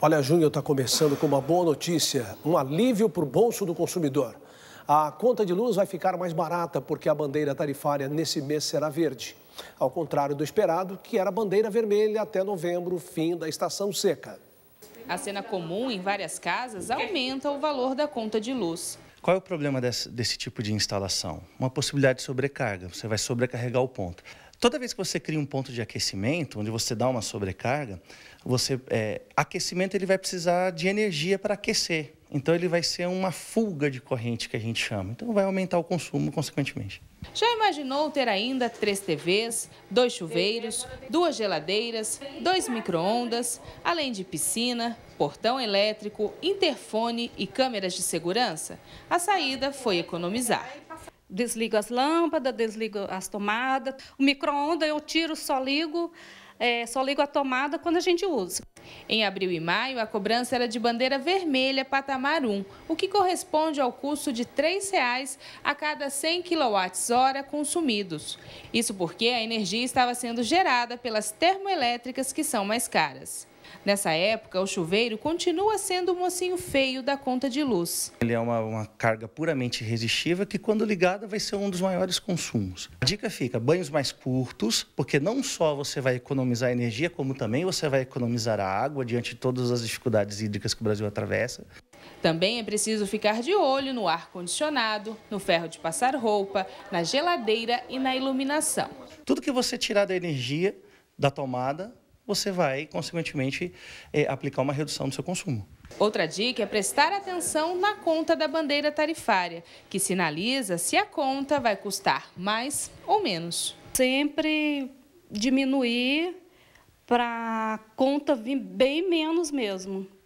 Olha, junho está começando com uma boa notícia, um alívio para o bolso do consumidor. A conta de luz vai ficar mais barata porque a bandeira tarifária nesse mês será verde. Ao contrário do esperado, que era bandeira vermelha até novembro, fim da estação seca. A cena comum em várias casas aumenta o valor da conta de luz. Qual é o problema desse, desse tipo de instalação? Uma possibilidade de sobrecarga, você vai sobrecarregar o ponto. Toda vez que você cria um ponto de aquecimento, onde você dá uma sobrecarga, você é, aquecimento ele vai precisar de energia para aquecer. Então ele vai ser uma fuga de corrente que a gente chama. Então vai aumentar o consumo consequentemente. Já imaginou ter ainda três TVs, dois chuveiros, duas geladeiras, dois micro-ondas, além de piscina, portão elétrico, interfone e câmeras de segurança? A saída foi economizar desligo as lâmpadas, desligo as tomadas. O micro-ondas eu tiro, só ligo, é, só ligo a tomada quando a gente usa. Em abril e maio, a cobrança era de bandeira vermelha patamar 1, o que corresponde ao custo de R$ 3,00 a cada 100 kWh consumidos. Isso porque a energia estava sendo gerada pelas termoelétricas que são mais caras. Nessa época, o chuveiro continua sendo o mocinho feio da conta de luz. Ele é uma, uma carga puramente resistiva que, quando ligada, vai ser um dos maiores consumos. A dica fica: banhos mais curtos, porque não só você vai economizar energia, como também você vai economizar a água diante de todas as dificuldades hídricas que o Brasil atravessa. Também é preciso ficar de olho no ar-condicionado, no ferro de passar roupa, na geladeira e na iluminação. Tudo que você tirar da energia da tomada você vai, consequentemente, é, aplicar uma redução do seu consumo. Outra dica é prestar atenção na conta da bandeira tarifária, que sinaliza se a conta vai custar mais ou menos. Sempre diminuir para a conta vir bem menos mesmo.